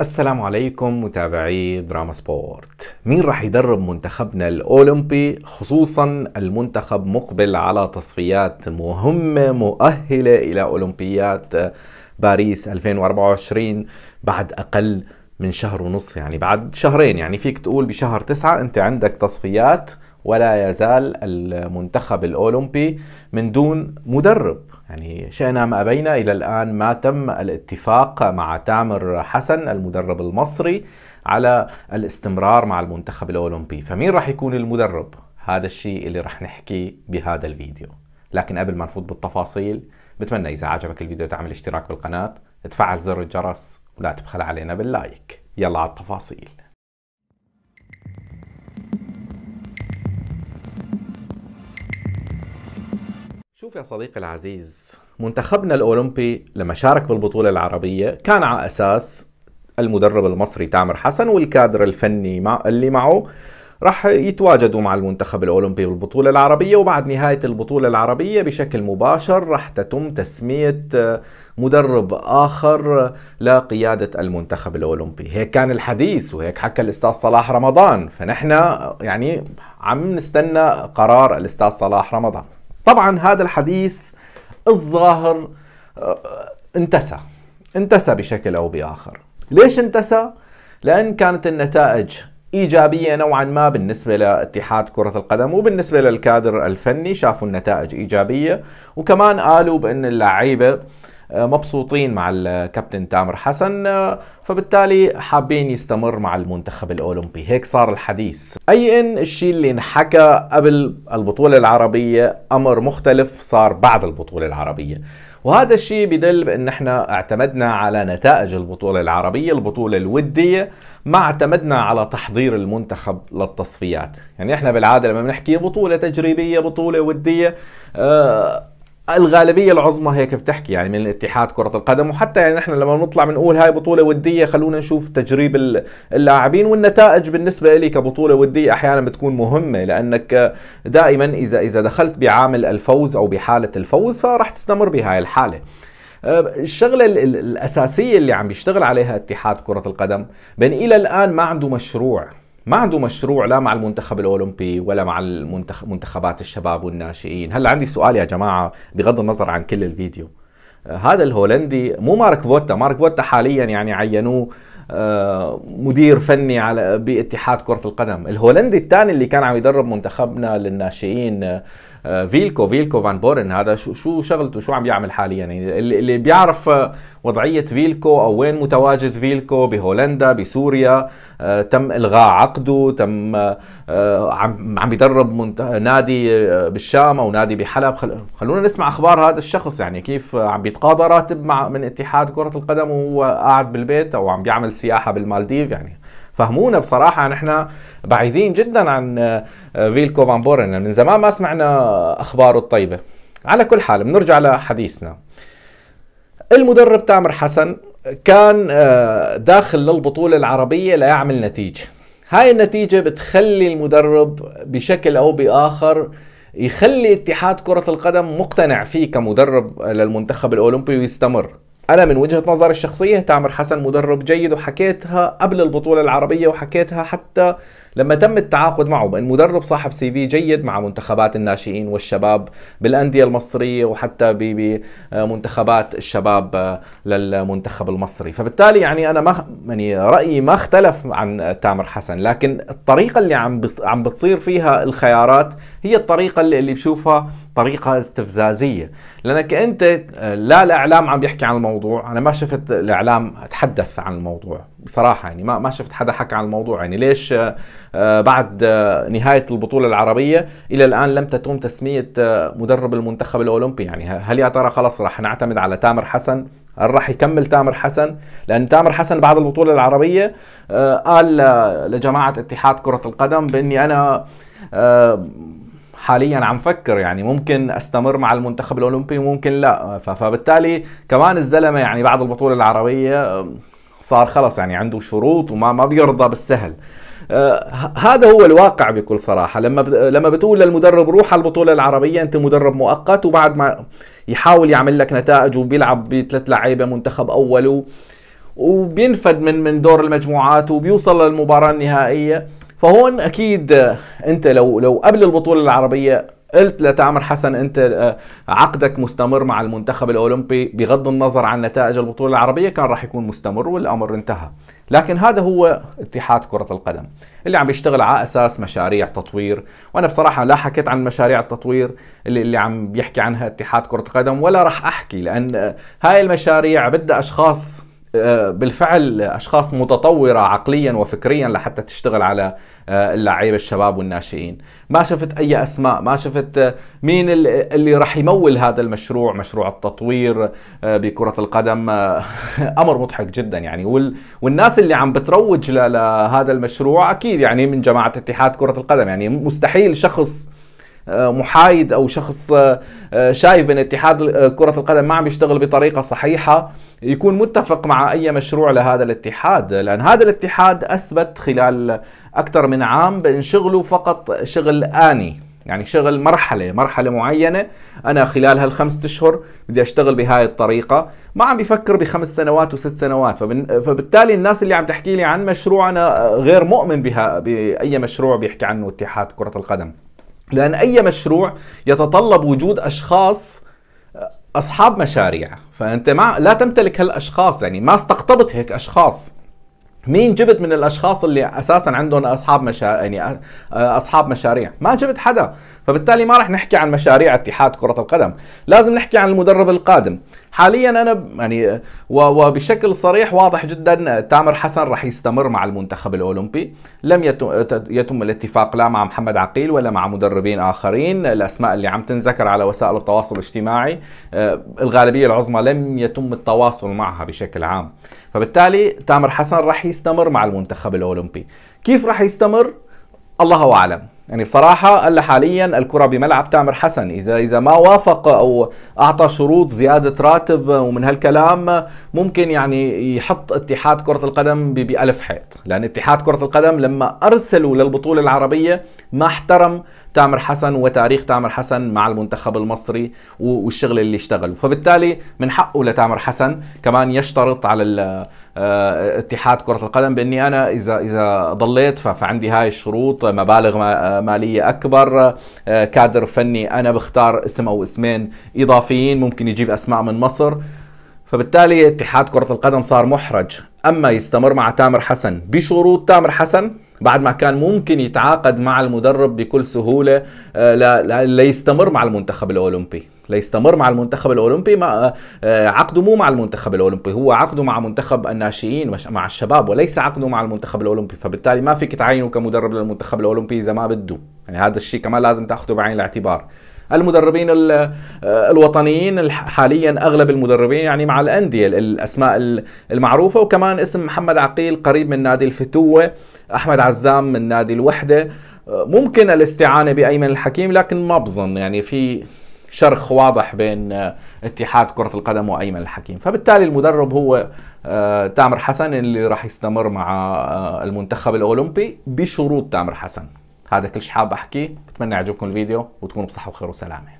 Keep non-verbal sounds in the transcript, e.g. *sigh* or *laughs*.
السلام عليكم متابعي دراما سبورت مين راح يدرب منتخبنا الأولمبي خصوصا المنتخب مقبل على تصفيات مهمة مؤهلة إلى أولمبيات باريس 2024 بعد أقل من شهر ونص يعني بعد شهرين يعني فيك تقول بشهر تسعة أنت عندك تصفيات ولا يزال المنتخب الأولمبي من دون مدرب يعني شئنا ما أبينا إلى الآن ما تم الاتفاق مع تامر حسن المدرب المصري على الاستمرار مع المنتخب الأولمبي فمين راح يكون المدرب؟ هذا الشيء اللي راح نحكي بهذا الفيديو لكن قبل ما نفوت بالتفاصيل بتمنى إذا عجبك الفيديو تعمل اشتراك بالقناة تفعل زر الجرس ولا تبخل علينا باللايك يلا على التفاصيل شوف يا صديقي العزيز منتخبنا الأولمبي لما شارك بالبطولة العربية كان على أساس المدرب المصري تامر حسن والكادر الفني مع اللي معه راح يتواجدوا مع المنتخب الأولمبي بالبطولة العربية وبعد نهاية البطولة العربية بشكل مباشر راح تتم تسمية آه، مدرب آخر لقيادة المنتخب الأولمبي هيك كان الحديث وهيك حكى الأستاذ صلاح رمضان فنحن آه، يعني عم نستنى قرار الأستاذ صلاح رمضان طبعا هذا الحديث الظاهر آه، انتسى انتسى بشكل او باخر ليش انتسى لان كانت النتائج ايجابيه نوعا ما بالنسبه لاتحاد كره القدم وبالنسبه للكادر الفني شافوا النتائج ايجابيه وكمان قالوا بان اللعيبه آه، مبسوطين مع الكابتن تامر حسن آه، فبالتالي حابين يستمر مع المنتخب الاولمبي هيك صار الحديث اي ان الشيء اللي انحكى قبل البطوله العربيه امر مختلف صار بعد البطوله العربيه وهذا الشيء بدل بان احنا اعتمدنا على نتائج البطوله العربيه البطوله الوديه ما اعتمدنا على تحضير المنتخب للتصفيات يعني احنا بالعاده لما بنحكي بطوله تجريبيه بطوله وديه آه الغالبيه العظمى هيك بتحكي يعني من الاتحاد كره القدم وحتى يعني نحن لما بنطلع بنقول هاي بطوله وديه خلونا نشوف تجريب اللاعبين والنتائج بالنسبه لي كبطوله وديه احيانا بتكون مهمه لانك دائما اذا اذا دخلت بعامل الفوز او بحاله الفوز فراح تستمر بهاي الحاله أه، الشغلة الأساسية اللي عم بيشتغل عليها اتحاد كرة القدم بين إلى الآن ما عنده مشروع ما عنده مشروع لا مع المنتخب الاولمبي ولا مع المنتخب منتخبات الشباب والناشئين هلا عندي سؤال يا جماعه بغض النظر عن كل الفيديو آه، هذا الهولندي مو مارك فوتا مارك فوتا حاليا يعني عينوه آه، مدير فني على باتحاد كره القدم الهولندي الثاني اللي كان عم يدرب منتخبنا للناشئين آه، آه، فيلكو فيلكو فان بورن هذا شو شو شغلته شو عم يعمل حاليا يعني اللي بيعرف آه، وضعيه فيلكو او وين متواجد فيلكو بهولندا بسوريا آه، تم الغاء عقده تم عم عم بيدرب نادي بالشام او نادي بحلب خلونا نسمع اخبار هذا الشخص يعني كيف عم بيتقاضى راتب مع من اتحاد كره القدم وهو قاعد بالبيت او عم بيعمل سياحه بالمالديف يعني فهمونا بصراحه نحن بعيدين جدا عن آه، آه، فيلكو فان بورن من زمان ما سمعنا اخباره الطيبه على كل حال بنرجع لحديثنا المدرب تامر حسن كان آه، داخل للبطولة العربية ليعمل نتيجة هاي النتيجة بتخلي المدرب بشكل أو بآخر يخلي اتحاد كرة القدم مقتنع فيه كمدرب للمنتخب الأولمبي ويستمر أنا من وجهة نظري الشخصية تامر حسن مدرب جيد وحكيتها قبل البطولة العربية وحكيتها حتى لما تم التعاقد معه بأن مدرب صاحب سي في جيد مع منتخبات الناشئين والشباب بالأندية المصرية وحتى بمنتخبات الشباب للمنتخب المصري فبالتالي يعني أنا ما يعني رأيي ما اختلف عن تامر حسن لكن الطريقة اللي عم عم بتصير فيها الخيارات هي الطريقة اللي بشوفها طريقة استفزازية لأنك أنت آه، لا الإعلام عم يحكي عن الموضوع أنا ما شفت الإعلام تحدث عن الموضوع بصراحة يعني ما ما شفت حدا حكى عن الموضوع يعني ليش آه، آه، بعد نهاية البطولة العربية إلى الآن لم تتم تسمية مدرب المنتخب الأولمبي يعني هل يا ترى خلاص راح نعتمد على تامر حسن هل راح يكمل تامر حسن لان تامر حسن بعد البطوله العربيه قال لجماعه اتحاد كره القدم باني انا حاليا عم فكر يعني ممكن استمر مع المنتخب الاولمبي وممكن لا فبالتالي كمان الزلمه يعني بعد البطوله العربيه صار خلص يعني عنده شروط وما ما بيرضى بالسهل أه، هذا هو الواقع بكل صراحة لما لما بتقول للمدرب روح على البطولة العربية أنت مدرب مؤقت وبعد ما يحاول يعمل لك نتائج وبيلعب بثلاث لعيبة منتخب أول وبينفد من من دور المجموعات وبيوصل للمباراة النهائية فهون اكيد آه، انت لو لو قبل البطوله العربيه قلت لتامر حسن انت آه، عقدك مستمر مع المنتخب الاولمبي بغض النظر عن نتائج البطوله العربيه كان راح يكون مستمر والامر انتهى لكن هذا هو اتحاد كره القدم اللي عم يشتغل على اساس مشاريع تطوير وانا بصراحه لا حكيت عن مشاريع التطوير اللي, اللي عم بيحكي عنها اتحاد كره القدم ولا راح احكي لان آه، هاي المشاريع بدها اشخاص آه، بالفعل اشخاص متطوره عقليا وفكريا لحتى تشتغل على آه، اللعيبه الشباب والناشئين ما شفت اي اسماء ما شفت آه، مين اللي راح يمول هذا المشروع مشروع التطوير بكره القدم *laughs* امر مضحك جدا يعني والناس اللي عم بتروج لهذا المشروع اكيد يعني من جماعه اتحاد كره القدم يعني مستحيل شخص آه، محايد او شخص آه، آه، شايف بان اتحاد كره القدم ما عم يشتغل بطريقه صحيحه يكون متفق مع اي مشروع لهذا الاتحاد لان هذا الاتحاد اثبت خلال اكثر من عام بان شغله فقط شغل اني يعني شغل مرحلة مرحلة معينة أنا خلال هالخمسة أشهر بدي أشتغل بهاي الطريقة ما عم بفكر بخمس سنوات وست سنوات فبالتالي الناس اللي عم تحكي لي عن مشروع أنا غير مؤمن بها بأي مشروع بيحكي عنه اتحاد كرة القدم لأن أي مشروع يتطلب وجود أشخاص آه، أصحاب مشاريع فأنت ما لا تمتلك هالأشخاص يعني ما استقطبت هيك أشخاص مين جبت من الاشخاص اللي اساسا عندهم اصحاب مشا... يعني آه، آه، اصحاب مشاريع ما جبت حدا فبالتالي ما رح نحكي عن مشاريع اتحاد كرة القدم لازم نحكي عن المدرب القادم حاليا انا يعني وبشكل صريح واضح جدا تامر حسن راح يستمر مع المنتخب الاولمبي لم يتم الاتفاق لا مع محمد عقيل ولا مع مدربين اخرين الاسماء اللي عم تنذكر على وسائل التواصل الاجتماعي آه، الغالبيه العظمى لم يتم التواصل معها بشكل عام فبالتالي تامر حسن راح يستمر مع المنتخب الاولمبي كيف راح يستمر الله اعلم يعني بصراحة هلا حاليا الكرة بملعب تامر حسن إذا إذا ما وافق أو أعطى شروط زيادة راتب ومن هالكلام ممكن يعني يحط اتحاد كرة القدم بألف حيط لأن اتحاد كرة القدم لما أرسلوا للبطولة العربية ما احترم تامر حسن وتاريخ تامر حسن مع المنتخب المصري والشغل اللي اشتغله فبالتالي من حقه لتامر حسن كمان يشترط على آه، اتحاد كره القدم باني انا اذا اذا ضليت فعندي هاي الشروط مبالغ آه، ماليه اكبر آه، كادر فني انا بختار اسم او اسمين اضافيين ممكن يجيب اسماء من مصر فبالتالي اتحاد كره القدم صار محرج اما يستمر مع تامر حسن بشروط تامر حسن بعد ما كان ممكن يتعاقد مع المدرب بكل سهوله ليستمر مع المنتخب الاولمبي ليستمر مع المنتخب الاولمبي ما آه، آه، عقده مو مع المنتخب الاولمبي هو عقده مع منتخب الناشئين مع الشباب وليس عقده مع المنتخب الاولمبي فبالتالي ما فيك تعينه كمدرب للمنتخب الاولمبي اذا ما بده يعني هذا الشيء كمان لازم تاخذه بعين الاعتبار المدربين آه، الوطنيين حاليا اغلب المدربين يعني مع الانديه الاسماء المعروفه وكمان اسم محمد عقيل قريب من نادي الفتوه احمد عزام من نادي الوحده ممكن الاستعانه بايمن الحكيم لكن ما بظن يعني في شرخ واضح بين آه، اتحاد كرة القدم وأيمن الحكيم فبالتالي المدرب هو آه، تامر حسن اللي راح يستمر مع آه، المنتخب الأولمبي بشروط تامر حسن هذا كل شيء حاب أحكيه بتمنى يعجبكم الفيديو وتكونوا بصحة وخير وسلامة